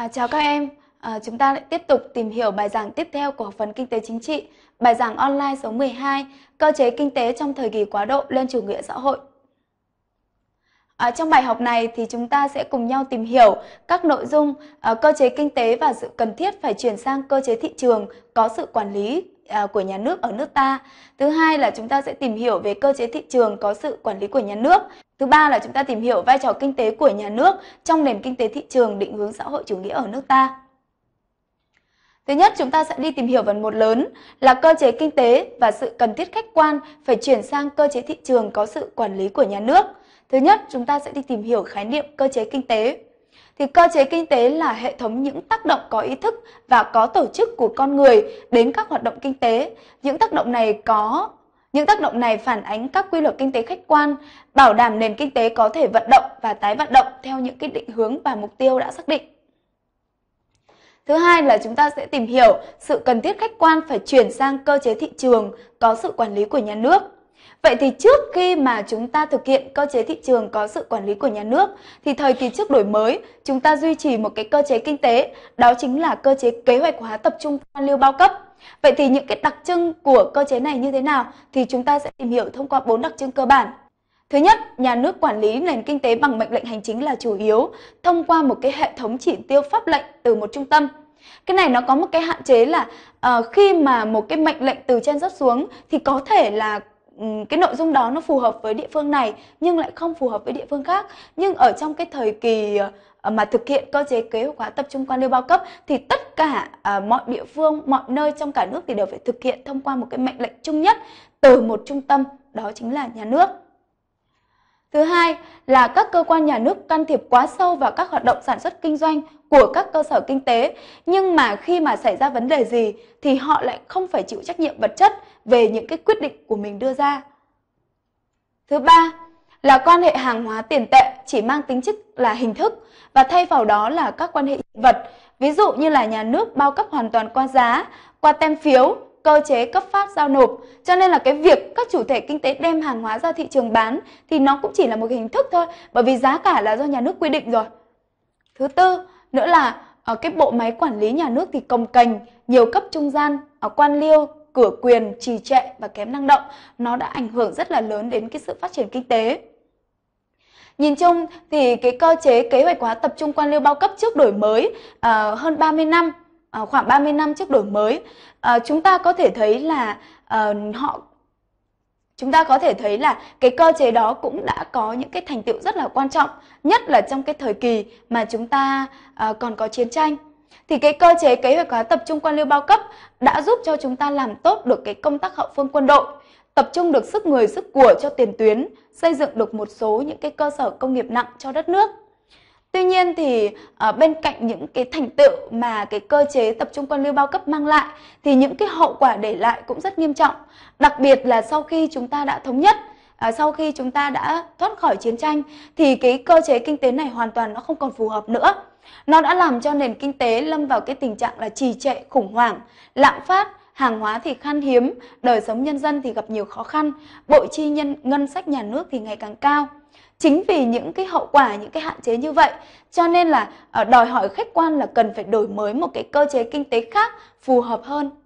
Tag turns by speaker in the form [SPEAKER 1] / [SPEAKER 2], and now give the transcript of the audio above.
[SPEAKER 1] À, chào các em, à, chúng ta lại tiếp tục tìm hiểu bài giảng tiếp theo của học phần Kinh tế Chính trị, bài giảng online số 12, Cơ chế kinh tế trong thời kỳ quá độ lên chủ nghĩa xã hội. À, trong bài học này thì chúng ta sẽ cùng nhau tìm hiểu các nội dung à, cơ chế kinh tế và sự cần thiết phải chuyển sang cơ chế thị trường có sự quản lý à, của nhà nước ở nước ta. Thứ hai là chúng ta sẽ tìm hiểu về cơ chế thị trường có sự quản lý của nhà nước Thứ ba là chúng ta tìm hiểu vai trò kinh tế của nhà nước trong nền kinh tế thị trường định hướng xã hội chủ nghĩa ở nước ta. Thứ nhất, chúng ta sẽ đi tìm hiểu phần một lớn là cơ chế kinh tế và sự cần thiết khách quan phải chuyển sang cơ chế thị trường có sự quản lý của nhà nước. Thứ nhất, chúng ta sẽ đi tìm hiểu khái niệm cơ chế kinh tế. Thì cơ chế kinh tế là hệ thống những tác động có ý thức và có tổ chức của con người đến các hoạt động kinh tế. Những tác động này có những tác động này phản ánh các quy luật kinh tế khách quan, bảo đảm nền kinh tế có thể vận động và tái vận động theo những cái định hướng và mục tiêu đã xác định. Thứ hai là chúng ta sẽ tìm hiểu sự cần thiết khách quan phải chuyển sang cơ chế thị trường có sự quản lý của nhà nước. Vậy thì trước khi mà chúng ta thực hiện cơ chế thị trường có sự quản lý của nhà nước thì thời kỳ trước đổi mới chúng ta duy trì một cái cơ chế kinh tế đó chính là cơ chế kế hoạch hóa tập trung quan liêu bao cấp Vậy thì những cái đặc trưng của cơ chế này như thế nào thì chúng ta sẽ tìm hiểu thông qua bốn đặc trưng cơ bản. Thứ nhất, nhà nước quản lý nền kinh tế bằng mệnh lệnh hành chính là chủ yếu thông qua một cái hệ thống chỉ tiêu pháp lệnh từ một trung tâm. Cái này nó có một cái hạn chế là uh, khi mà một cái mệnh lệnh từ trên rất xuống thì có thể là Ừ, cái nội dung đó nó phù hợp với địa phương này nhưng lại không phù hợp với địa phương khác nhưng ở trong cái thời kỳ ờ, mà thực hiện cơ chế kế hoạch hóa tập trung quan liêu bao cấp thì tất cả à, mọi địa phương mọi nơi trong cả nước thì đều phải thực hiện thông qua một cái mệnh lệnh chung nhất từ một trung tâm đó chính là nhà nước Thứ hai là các cơ quan nhà nước can thiệp quá sâu vào các hoạt động sản xuất kinh doanh của các cơ sở kinh tế nhưng mà khi mà xảy ra vấn đề gì thì họ lại không phải chịu trách nhiệm vật chất về những cái quyết định của mình đưa ra. Thứ ba là quan hệ hàng hóa tiền tệ chỉ mang tính chất là hình thức và thay vào đó là các quan hệ vật, ví dụ như là nhà nước bao cấp hoàn toàn qua giá, qua tem phiếu, cơ chế cấp phát giao nộp. Cho nên là cái việc các chủ thể kinh tế đem hàng hóa ra thị trường bán thì nó cũng chỉ là một hình thức thôi, bởi vì giá cả là do nhà nước quy định rồi. Thứ tư nữa là ở ờ, cái bộ máy quản lý nhà nước thì công cành nhiều cấp trung gian ở ờ, quan liêu cửa quyền trì trệ và kém năng động nó đã ảnh hưởng rất là lớn đến cái sự phát triển kinh tế Nhìn chung thì cái cơ chế kế hoạch hóa tập trung quan liêu bao cấp trước đổi mới uh, à, hơn 30 năm, uh, à, khoảng 30 năm trước đổi mới, uh, chúng ta có thể thấy là uh, họ chúng ta có thể thấy là cái cơ chế đó cũng đã có những cái thành tựu rất là quan trọng, nhất là trong cái thời kỳ mà chúng ta à, còn có chiến tranh. Thì cái cơ chế kế hoạch hóa tập trung quan liêu bao cấp đã giúp cho chúng ta làm tốt được cái công tác hậu phương quân đội, tập trung được sức người sức của cho tiền tuyến, xây dựng được một số những cái cơ sở công nghiệp nặng cho đất nước. Tuy nhiên thì à, bên cạnh những cái thành tựu mà cái cơ chế tập trung quan liêu bao cấp mang lại thì những cái hậu quả để lại cũng rất nghiêm trọng. Đặc biệt là sau khi chúng ta đã thống nhất, ờ, sau khi chúng ta đã thoát khỏi chiến tranh thì cái cơ chế kinh tế này hoàn toàn nó không còn phù hợp nữa. Nó đã làm cho nền kinh tế lâm vào cái tình trạng là trì trệ, khủng hoảng, lạm phát hàng hóa thì khan hiếm, đời sống nhân dân thì gặp nhiều khó khăn, bội chi nhân ngân sách nhà nước thì ngày càng cao. Chính vì những cái hậu quả, những cái hạn chế như vậy, cho nên là ờ, đòi hỏi khách quan là cần phải đổi mới một cái cơ chế kinh tế khác phù hợp hơn